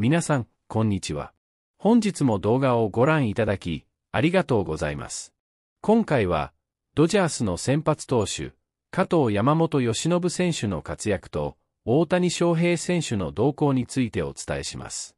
皆さん、こんにちは。本日も動画をご覧いただき、ありがとうございます。今回は、ドジャースの先発投手、加藤山本由伸選手の活躍と、大谷翔平選手の動向についてお伝えします。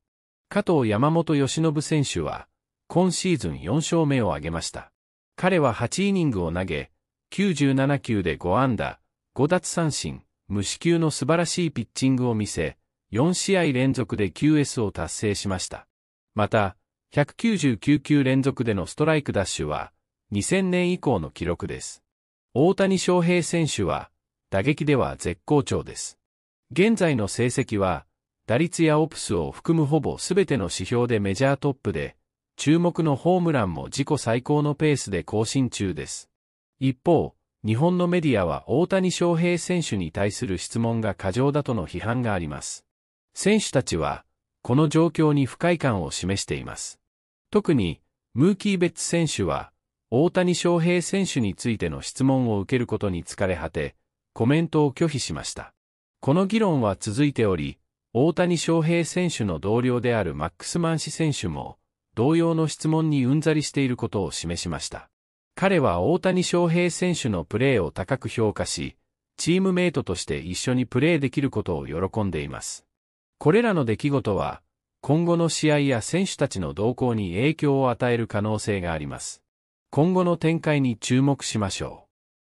加藤山本由伸選手は、今シーズン4勝目を挙げました。彼は8イニングを投げ、97球で5安打、5奪三振、無四球の素晴らしいピッチングを見せ、4試合連続で QS を達成しました。また、199球連続でのストライクダッシュは、2000年以降の記録です。大谷翔平選手は、打撃では絶好調です。現在の成績は、打率やオプスを含むほぼ全ての指標でメジャートップで、注目のホームランも自己最高のペースで更新中です。一方、日本のメディアは大谷翔平選手に対する質問が過剰だとの批判があります。選手たちは、この状況に不快感を示しています。特に、ムーキー・ベッツ選手は、大谷翔平選手についての質問を受けることに疲れ果て、コメントを拒否しました。この議論は続いており、大谷翔平選手の同僚であるマックスマン氏選手も、同様の質問にうんざりしていることを示しました。彼は大谷翔平選手のプレーを高く評価し、チームメイトとして一緒にプレーできることを喜んでいます。これらの出来事は、今後の試合や選手たちの動向に影響を与える可能性があります。今後の展開に注目しましょう。